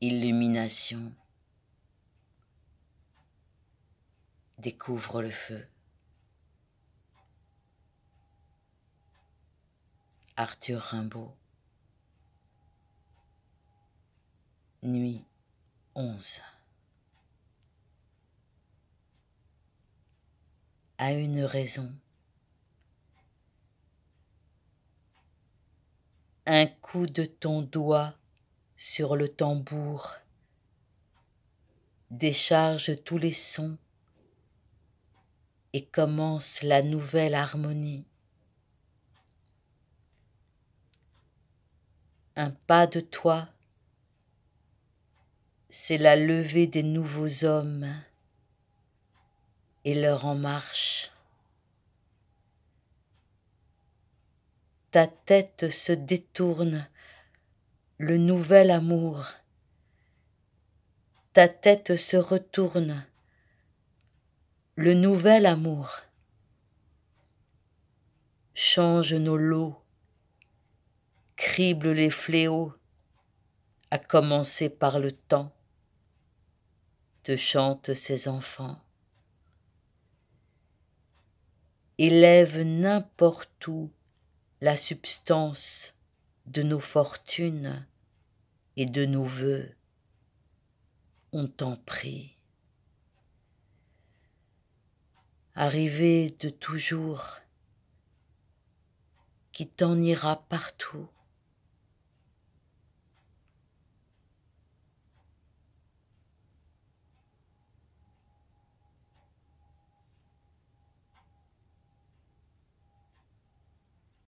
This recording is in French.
illumination. Découvre le feu. Arthur Rimbaud. Nuit 11. À une raison. Un coup de ton doigt sur le tambour, décharge tous les sons et commence la nouvelle harmonie. Un pas de toi, c'est la levée des nouveaux hommes et leur en marche. Ta tête se détourne le nouvel amour. Ta tête se retourne, le nouvel amour. Change nos lots, crible les fléaux, à commencer par le temps, te chantent ses enfants. Élève n'importe où la substance de nos fortunes, et de nos voeux. On t'en prie. Arrivé de toujours, qui t'en ira partout,